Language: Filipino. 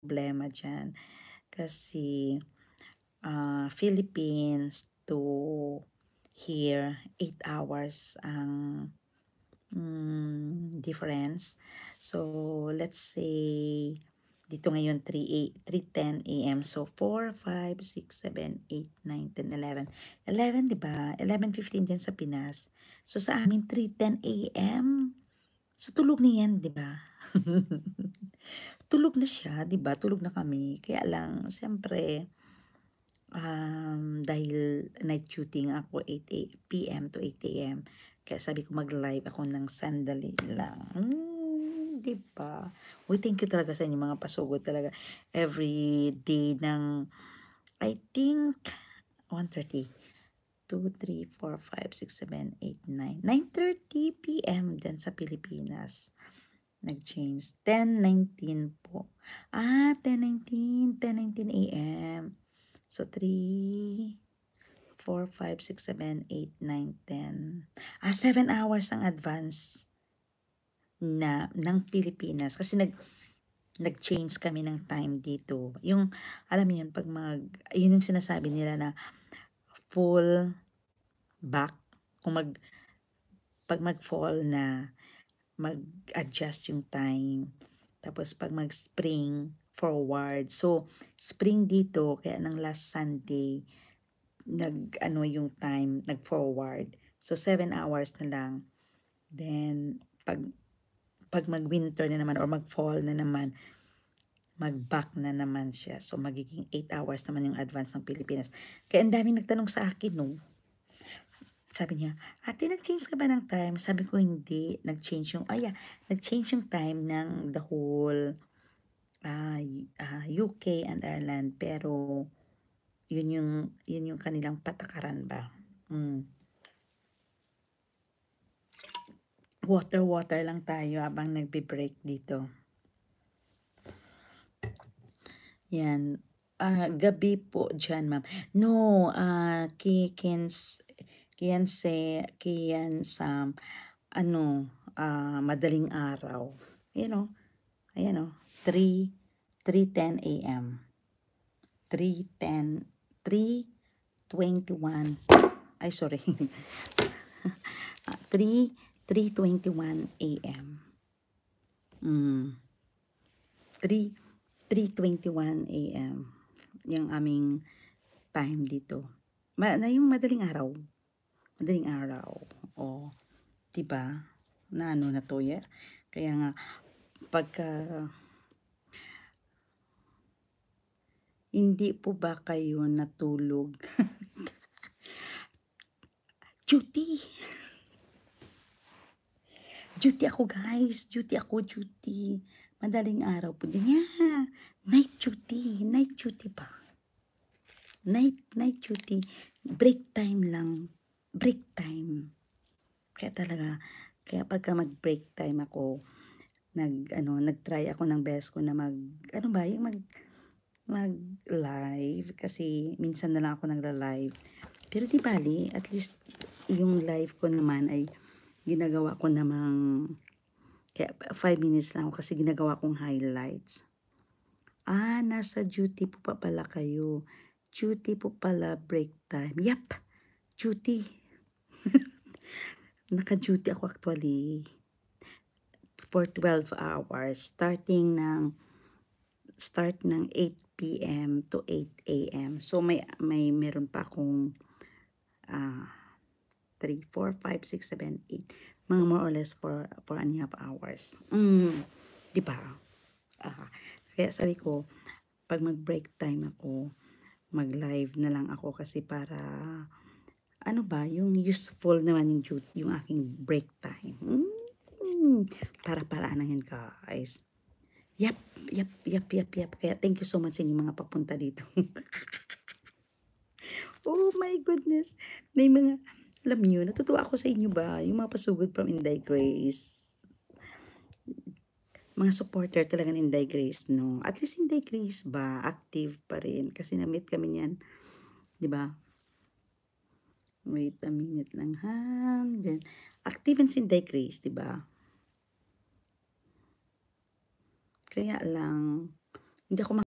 problema dyan. Kasi uh, Philippines to here, 8 hours ang um, difference. So, let's say dito ngayon 3 3:10 a.m. So 4 5 6 7 8 9 10 11. 11 diba? 11:15 din sa Pinas. So sa amin 3:10 a.m. So, tulog na yan, di ba? tulog na siya, di ba? Tulog na kami. Kaya lang, siyempre, um, dahil night shooting ako 8 p.m. to 8 a.m. Kaya sabi ko mag-live ako ng sandali lang. Mm, di ba? Uy, thank you talaga sa inyo mga pasugod talaga. Every day ng, I think, 1.30 2, 3, 4, 5, 6, 7, 8, 9. 9.30 p.m. din sa Pilipinas. Nag-change. 10.19 po. Ah, 10.19. 10.19 a.m. So, 3, 4, 5, 6, 7, 8, 9, 10. Ah, 7 hours ang advance na ng Pilipinas. Kasi nag nag-change kami ng time dito. Yung, alam niyo yun, pag mag, yun yung sinasabi nila na full back, kung mag, pag mag-fall na, mag-adjust yung time. Tapos pag mag-spring, forward. So, spring dito, kaya ng last Sunday, nag, ano yung time, nag-forward. So, 7 hours na lang. Then, pag, pag mag-winter na naman or mag-fall na naman, mag-back na naman siya. So, magiging 8 hours naman yung advance ng Pilipinas. Kaya ang daming nagtanong sa akin, no? Sabi niya, ate, nag-change ka ba ng time? Sabi ko, hindi. Nag-change yung, oh yeah, nag-change yung time ng the whole uh, ah, ah, uh, UK and Ireland. Pero, yun yung, yun yung kanilang patakaran ba? Mm. Water-water lang tayo habang nagbe-break dito. Yan. Ah, gabi po dyan, ma'am. No, ah, kikins, kiyanse, kiyansam, ano, ah, madaling araw. You know, ayan o, 3, 3.10 a.m. 3.10, 3.21, ay sorry, 3, 3.21 a.m. Mm. 3, 3.21 a.m. Yung aming time dito. Ma na yung madaling araw. Madaling araw. O, diba? Na ano na to, yeah? Kaya nga, pagka... Uh, hindi po ba kayo natulog? duty! Duty ako guys! Duty ako, duty! Madaling araw po dyan. Yeah, night duty. Night duty pa. Night, night duty. Break time lang. Break time. Kaya talaga, kaya pagka mag-break time ako, nag ano nag-try ako ng best ko na mag ano ba yung mag mag live kasi minsan na lang ako nagla-live pero di bali at least yung live ko naman ay ginagawa ko namang kaya 5 minutes lang kasi ginagawa kong highlights. Ah, nasa duty po pa pala kayo. Duty po pala break time. Yep, duty. Naka-duty ako actually for 12 hours starting ng start ng 8 p.m. to 8 a.m. So may may meron pa akong uh, 3 4 5 6 7 8 mga more or less for, for and a half hours. Mm, di ba? Ah, kaya sabi ko, pag mag-break time ako, mag-live na lang ako kasi para ano ba, yung useful naman yung, yung aking break time. Mm, para-paraan na guys. Yep, yep, yep, yep, yep. Kaya thank you so much sa mga papunta dito. oh my goodness. May mga, alam niyo, natutuwa ako sa inyo ba? Yung mga pasugod from Inday Grace. Mga supporter talaga ng Inday Grace, no? At least Inday Grace ba, active pa rin. Kasi na-meet kami niyan. di ba? Wait a minute lang, ha? Then, active si Inday Grace, di ba? Diba? Kaya lang, hindi ako